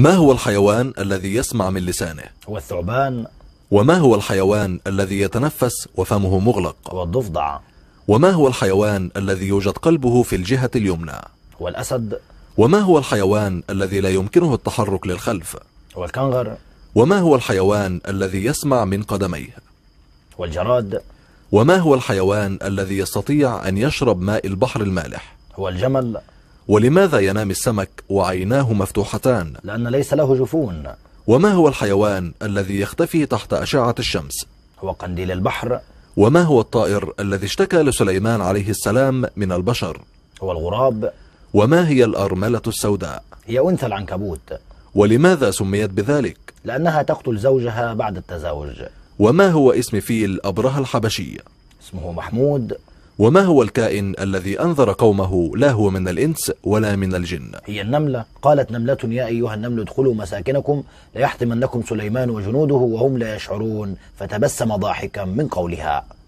ما هو الحيوان الذي يسمع من لسانه هو الثعبان وما هو الحيوان الذي يتنفس وفمه مغلق هو الضفدع وما هو الحيوان الذي يوجد قلبه في الجهة اليمنى هو الأسد وما هو الحيوان الذي لا يمكنه التحرك للخلف هو الكنغر وما هو الحيوان الذي يسمع من قدميه هو الجراد وما هو الحيوان الذي يستطيع أن يشرب ماء البحر المالح هو الجمل ولماذا ينام السمك وعيناه مفتوحتان لأن ليس له جفون وما هو الحيوان الذي يختفي تحت أشعة الشمس هو قنديل البحر وما هو الطائر الذي اشتكى لسليمان عليه السلام من البشر هو الغراب وما هي الأرملة السوداء هي أنثى العنكبوت ولماذا سميت بذلك لأنها تقتل زوجها بعد التزاوج وما هو اسم فيل أبرهة الحبشية اسمه محمود وما هو الكائن الذي أنذر قومه لا هو من الإنس ولا من الجن هي النملة قالت نملة يا أيها النمل ادخلوا مساكنكم ليحتمنكم سليمان وجنوده وهم لا يشعرون فتبسم ضاحكا من قولها